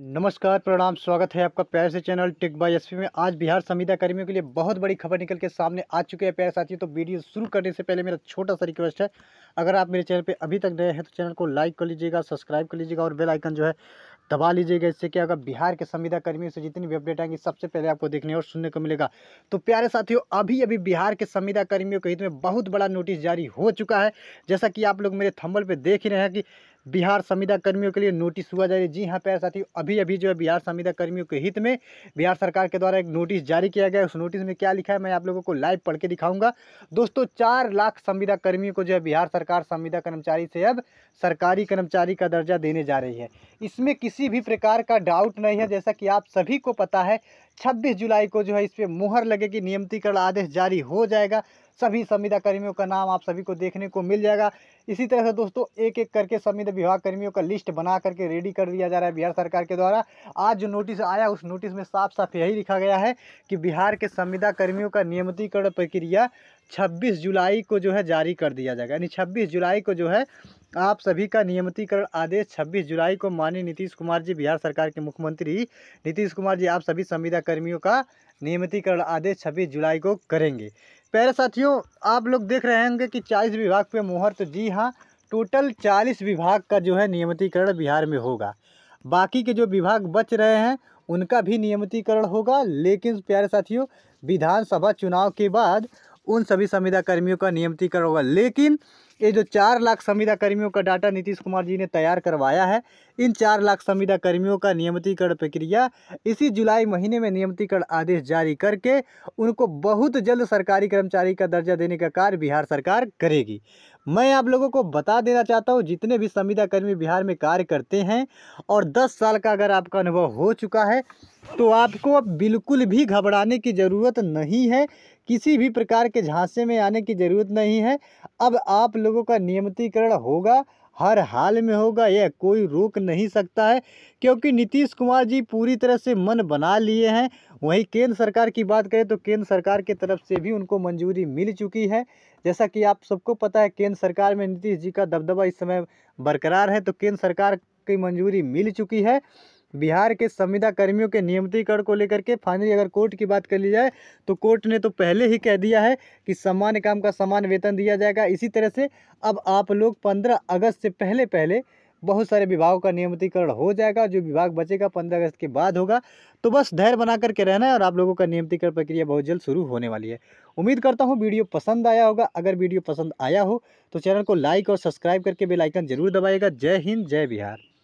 नमस्कार प्रणाम स्वागत है आपका प्यार से चैनल टिक बाय एस में आज बिहार संविदा कर्मियों के लिए बहुत बड़ी खबर निकल के सामने आ चुके हैं प्यार साथियों तो वीडियो शुरू करने से पहले मेरा छोटा सा रिक्वेस्ट है अगर आप मेरे चैनल पे अभी तक नए हैं तो चैनल को लाइक कर लीजिएगा सब्सक्राइब कर लीजिएगा और बेलाइकन जो है दबा लीजिएगा इससे क्या अगर बिहार के संविदा कर्मियों से जितनी भी अपडेट आएंगी सबसे पहले आपको देखने और सुनने को मिलेगा तो प्यारे साथियों अभी अभी बिहार के संविदा कर्मियों के हित में बहुत बड़ा नोटिस जारी हो चुका है जैसा कि आप लोग मेरे थंबल पर देख ही रहे हैं कि बिहार संविदा कर्मियों के लिए नोटिस हुआ जारी जी हाँ प्यारे साथी अभी अभी जो है बिहार संविदा कर्मियों के हित में बिहार सरकार के द्वारा एक नोटिस जारी किया गया उस नोटिस में क्या लिखा है मैं आप लोगों को लाइव पढ़ के दिखाऊंगा दोस्तों चार लाख संविदा कर्मियों को जो है बिहार सरकार संविदा कर्मचारी से अब सरकारी कर्मचारी का दर्जा देने जा रही है इसमें किसी भी प्रकार का डाउट नहीं है जैसा कि आप सभी को पता है 26 जुलाई को जो है इस पर मुहर लगेगी नियमितीकरण आदेश जारी हो जाएगा सभी संविदा कर्मियों का नाम आप सभी को देखने को मिल जाएगा इसी तरह से दोस्तों एक एक करके संविदा विभाग कर्मियों का लिस्ट बना करके रेडी कर दिया जा रहा है बिहार सरकार के द्वारा आज जो नोटिस आया उस नोटिस में साफ साफ यही लिखा गया है कि बिहार के संविदा कर्मियों का नियमितीकरण प्रक्रिया 26 जुलाई को जो है जारी कर दिया जाएगा यानी 26 जुलाई को जो है आप सभी का नियमितीकरण आदेश 26 जुलाई को माननीय नीतीश कुमार जी बिहार सरकार के मुख्यमंत्री नीतीश कुमार जी आप सभी संविदा कर्मियों का नियमितीकरण आदेश 26 जुलाई को करेंगे प्यारे साथियों आप लोग देख रहे होंगे कि 40 विभाग पे मुहर तो जी हाँ टोटल 40 विभाग का जो है नियमितीकरण बिहार में होगा बाकी के जो विभाग बच रहे हैं उनका भी नियमितीकरण होगा लेकिन प्यारे साथियों विधानसभा चुनाव के बाद उन सभी संविदा कर्मियों का नियमितीकरण होगा लेकिन ये जो चार लाख संविदा कर्मियों का डाटा नीतीश कुमार जी ने तैयार करवाया है इन चार लाख संविदा कर्मियों का नियमितीकरण प्रक्रिया इसी जुलाई महीने में नियमितीकरण आदेश जारी करके उनको बहुत जल्द सरकारी कर्मचारी का दर्जा देने का कार्य बिहार सरकार करेगी मैं आप लोगों को बता देना चाहता हूँ जितने भी संविदा कर्मी बिहार में कार्य करते हैं और 10 साल का अगर आपका अनुभव हो चुका है तो आपको अब बिल्कुल भी घबराने की ज़रूरत नहीं है किसी भी प्रकार के झांसे में आने की ज़रूरत नहीं है अब आप लोगों का नियमितीकरण होगा हर हाल में होगा यह कोई रोक नहीं सकता है क्योंकि नीतीश कुमार जी पूरी तरह से मन बना लिए हैं वहीं केंद्र सरकार की बात करें तो केंद्र सरकार की के तरफ से भी उनको मंजूरी मिल चुकी है जैसा कि आप सबको पता है केंद्र सरकार में नीतीश जी का दबदबा इस समय बरकरार है तो केंद्र सरकार की मंजूरी मिल चुकी है बिहार के संविदा कर्मियों के नियमितीकरण को लेकर के फाइनली अगर कोर्ट की बात कर ली जाए तो कोर्ट ने तो पहले ही कह दिया है कि समान काम का समान वेतन दिया जाएगा इसी तरह से अब आप लोग पंद्रह अगस्त से पहले पहले बहुत सारे विभागों का नियमितीकरण हो जाएगा जो विभाग बचेगा पंद्रह अगस्त के बाद होगा तो बस धैर्य बना करके रहना है और आप लोगों का नियमितीकरण प्रक्रिया बहुत जल्द शुरू होने वाली है उम्मीद करता हूँ वीडियो पसंद आया होगा अगर वीडियो पसंद आया हो तो चैनल को लाइक और सब्सक्राइब करके बेलाइकन जरूर दबाएगा जय हिंद जय बिहार